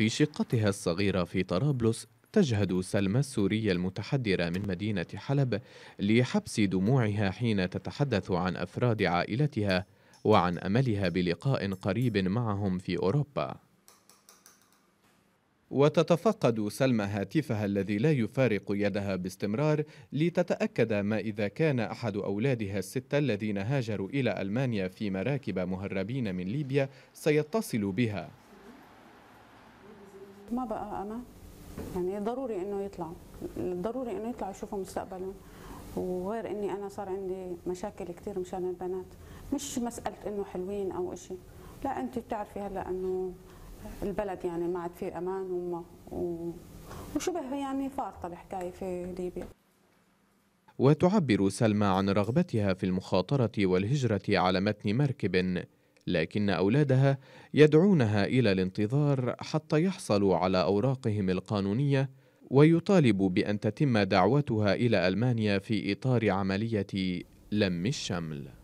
في شقتها الصغيرة في طرابلس تجهد سلمى السورية المتحدرة من مدينة حلب لحبس دموعها حين تتحدث عن أفراد عائلتها وعن أملها بلقاء قريب معهم في أوروبا وتتفقد سلمى هاتفها الذي لا يفارق يدها باستمرار لتتأكد ما إذا كان أحد أولادها الستة الذين هاجروا إلى ألمانيا في مراكب مهربين من ليبيا سيتصل بها ما بقى أمان يعني ضروري إنه يطلعوا ضروري إنه يطلعوا يشوفوا مستقبلهم وغير إني أنا صار عندي مشاكل كثير مشان البنات مش مسألة إنه حلوين أو إشي لا أنت بتعرفي هلأ إنه البلد يعني ما عاد فيه أمان وما و... وشبه يعني فارطة الحكاية في ليبيا وتعبر سلمى عن رغبتها في المخاطرة والهجرة على متن مركب لكن اولادها يدعونها الى الانتظار حتى يحصلوا على اوراقهم القانونيه ويطالبوا بان تتم دعوتها الى المانيا في اطار عمليه لم الشمل